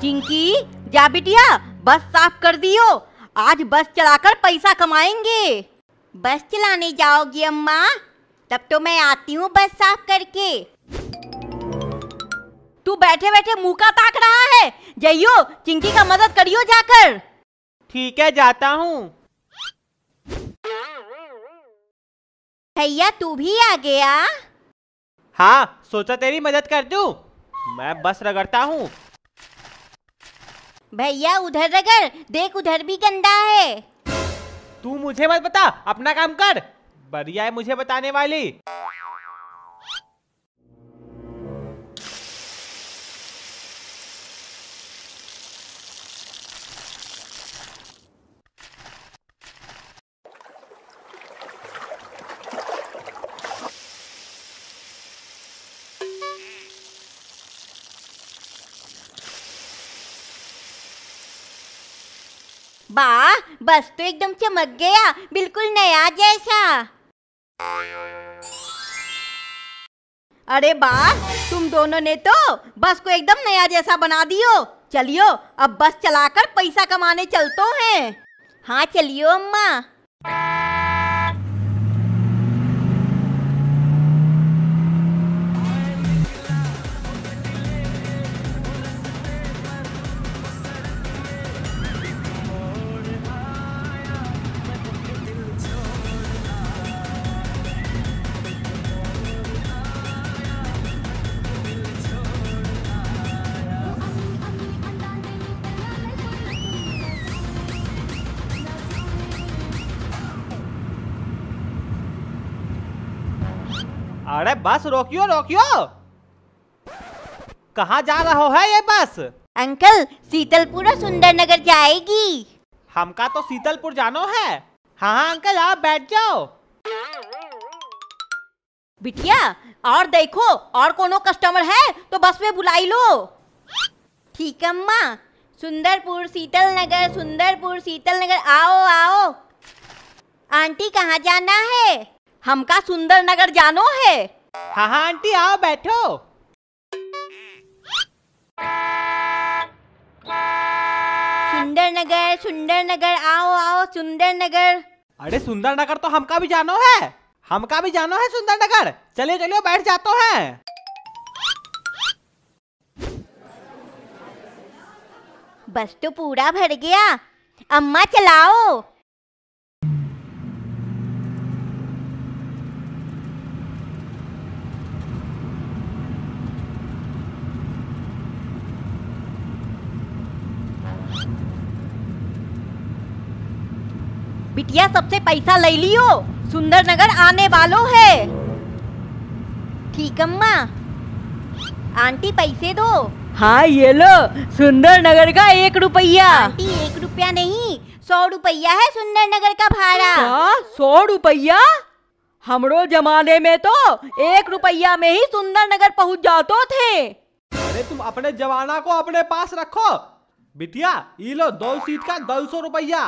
चिंकी जा बिटिया बस साफ कर दियो आज बस चलाकर पैसा कमाएंगे बस चलाने जाओगी अम्मा तब तो मैं आती हूँ बस साफ करके तू बैठे बैठे मुंह का ताक रहा है जइयो चिंकी का मदद करियो जाकर ठीक है जाता हूँ भैया तू भी आ गया हाँ सोचा तेरी मदद कर दू मैं बस रगड़ता हूँ भैया उधर रगर देख उधर भी गंदा है तू मुझे मत बता अपना काम कर बढ़िया है मुझे बताने वाली बा बस तो एकदम चमक गया बिल्कुल नया जैसा अरे बा तुम दोनों ने तो बस को एकदम नया जैसा बना दियो चलियो अब बस चलाकर पैसा कमाने चलते हैं हाँ चलियो अम्मा अरे बस रोकियो रोकियो कहाँ जा रहा है ये बस अंकल शीतलपुर और सुंदर नगर जाएगी हमका तो शीतलपुर जानो है हाँ हाँ अंकल आप बैठ जाओ बिटिया और देखो और कोनो कस्टमर है तो बस में बुलाई लो ठीक अम्मा सुंदरपुर शीतल नगर सुंदरपुर शीतल नगर आओ आओ आंटी कहाँ जाना है हमका सुंदर नगर जानो है हाँ हाँ आंटी आओ बैठो सुंदर नगर सुंदर नगर आओ आओ सुंदर नगर अरे सुंदर नगर तो हमका भी जानो है हमका भी जानो है सुंदर नगर चलिए चलिए बैठ जाते हैं बस तो पूरा भर गया अम्मा चलाओ घटिया सबसे पैसा ले लियो सुंदर नगर आने वालों है ठीक अम्मा आंटी पैसे दो हाँ ये लो सुंदर नगर का एक रुपया आंटी एक रुपया नहीं सौ रुपया है सुंदर नगर का भाड़ा सौ रुपया हमरो जमाने में तो एक रुपया में ही सुंदर नगर पहुँच जाते थे अरे तुम अपने जमाना को अपने पास रखो बिटिया ये लो दो सीट का दो सौ रुपया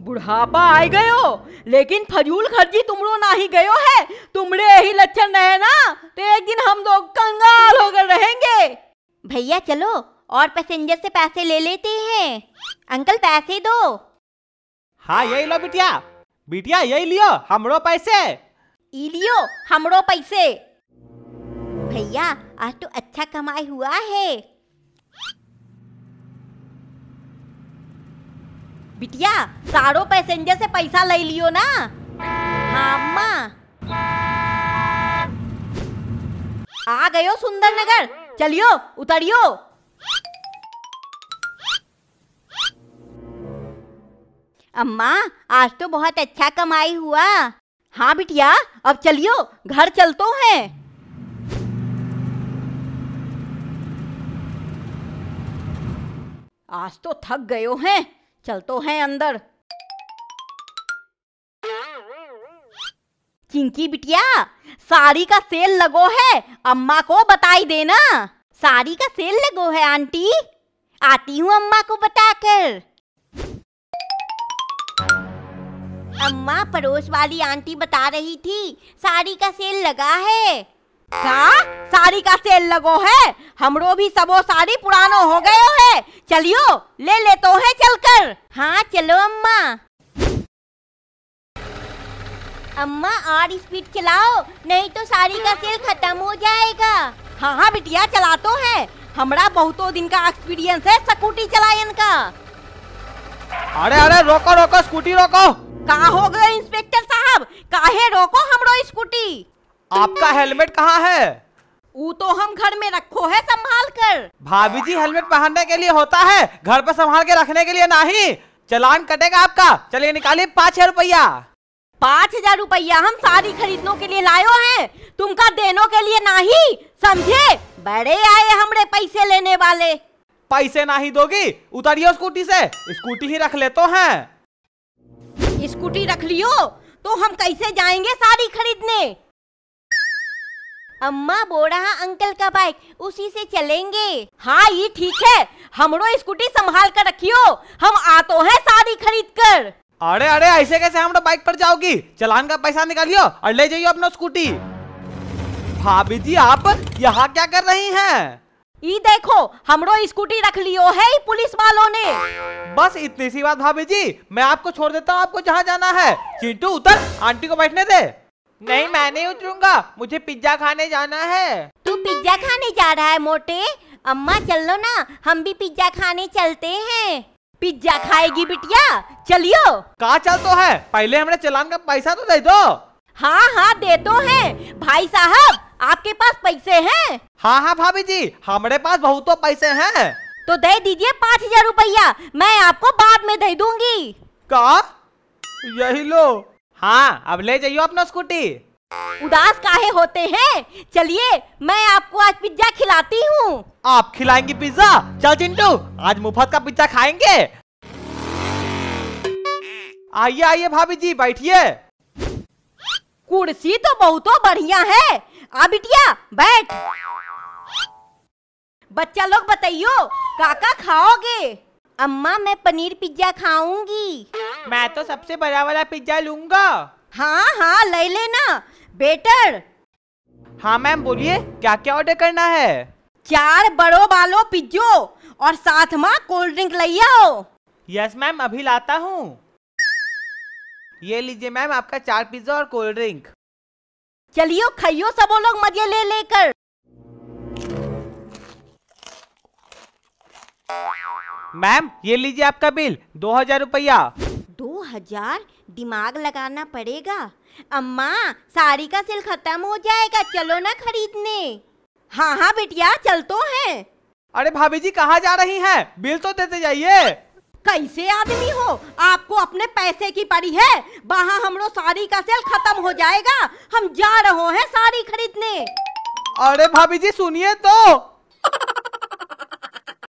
बुढ़ापा गए हो लेकिन फजूल खर्ची तुमरो ना ही गयो है तुमरे यही लक्षण रहे ना तो एक दिन हम लोग कंगाल होकर रहेंगे भैया चलो और पैसेंजर से पैसे ले लेते हैं अंकल पैसे दो हाँ यही लो बिटिया बिटिया यही लियो हमरो पैसे लियो हमरो पैसे भैया आज तो अच्छा कमाई हुआ है बिटिया सारो पैसेंजर से पैसा ले लियो ना हाँ अम्मा आ गयो सुंदर नगर चलियो उतरियो अम्मा आज तो बहुत अच्छा कमाई हुआ हाँ बिटिया अब चलियो घर चलतो हैं आज तो थक गयो हैं चल तो है अंदर चिंकी बिटिया साड़ी का सेल लगो है अम्मा को बताई देना साड़ी का सेल लगो है आंटी आती हूँ अम्मा को बताकर अम्मा पड़ोस वाली आंटी बता रही थी साड़ी का सेल लगा है का साड़ी का सेल लगो है हमरो भी सबो साड़ी पुरानो हो गयो है चलियो ले लेते तो है चलकर हाँ चलो अम्मा अम्मा और स्पीड चलाओ नहीं तो साड़ी का सेल खत्म हो जाएगा हाँ हाँ बिटिया चला तो है हमारा बहुतों दिन का एक्सपीरियंस है स्कूटी चलायन का अरे अरे रोको रोको स्कूटी रोको का हो गए इंस्पेक्टर साहब काहे रोको हमरो स्कूटी आपका हेलमेट कहाँ है वो तो हम घर में रखो है संभाल कर भाभी जी हेलमेट पहनने के लिए होता है घर पर संभाल के रखने के लिए नहीं चलान कटेगा आपका चलिए निकालिए पाँच हजार रुपया पाँच हजार रुपया हम साड़ी खरीदने के लिए लाए है तुमका देने के लिए नहीं समझे बड़े आए हमरे पैसे लेने वाले पैसे नहीं दोगी उतारियो स्कूटी से स्कूटी ही रख लेते हैं स्कूटी रख लियो तो हम कैसे जाएंगे साड़ी खरीदने अम्मा रहा अंकल का बाइक उसी से चलेंगे हाँ ये ठीक है हमरो स्कूटी संभाल कर रखियो हम आतो हैं साड़ी खरीद कर अरे अरे ऐसे कैसे हम बाइक पर जाओगी चलान का पैसा निकालियो और ले जाइयो अपना स्कूटी भाभी जी आप यहाँ क्या कर रही हैं? ये देखो हमरो स्कूटी रख लियो है पुलिस वालों ने बस इतनी सी बात भाभी जी मैं आपको छोड़ देता हूँ आपको जहाँ जाना है चिंटू उतर आंटी को बैठने दे नहीं मैं नहीं उतरूंगा मुझे पिज्जा खाने जाना है तू पिज्जा खाने जा रहा है मोटे अम्मा चल लो ना हम भी पिज्जा खाने चलते हैं पिज्जा खाएगी बिटिया चलियो कहा चल तो है पहले हमने चलान का पैसा तो दे दो हाँ हाँ दे दो तो है भाई साहब आपके पास पैसे हैं हाँ हाँ भाभी जी हमारे पास बहुत तो पैसे हैं तो दे दीजिए पाँच हजार रुपया मैं आपको बाद में दे दूंगी का यही लो हाँ अब ले जाइयो अपना स्कूटी उदास काहे होते हैं चलिए मैं आपको आज पिज्जा खिलाती हूँ आप खिलाएंगी पिज्जा चल चिंटू आज मुफ्त का पिज्जा खाएंगे आइए आइए भाभी जी बैठिए कुर्सी तो बहुत बढ़िया है आ बिटिया बैठ बच्चा लोग बताइयो काका खाओगे अम्मा मैं पनीर पिज्जा खाऊंगी मैं तो सबसे बड़ा वाला पिज्जा लूंगा हाँ हाँ ले लेना बेटर हाँ मैम बोलिए क्या क्या ऑर्डर करना है चार बड़ो बालो पिज्जो और साथ में कोल्ड ड्रिंक ले आओ यस मैम अभी लाता हूँ ये लीजिए मैम आपका चार पिज्जा और कोल्ड ड्रिंक चलियो खाइयो सबो लोग मजे ले लेकर मैम ये लीजिए आपका बिल दो हजार रुपया दो हजार दिमाग लगाना पड़ेगा अम्मा साड़ी का सिल खत्म हो जाएगा चलो ना खरीदने हाँ हाँ बेटिया चल तो है अरे भाभी जी कहाँ जा रही हैं बिल तो देते जाइए कैसे आदमी हो आपको अपने पैसे की पड़ी है वहाँ हमरो साड़ी का सेल खत्म हो जाएगा हम जा रहे हैं साड़ी खरीदने अरे भाभी जी सुनिए तो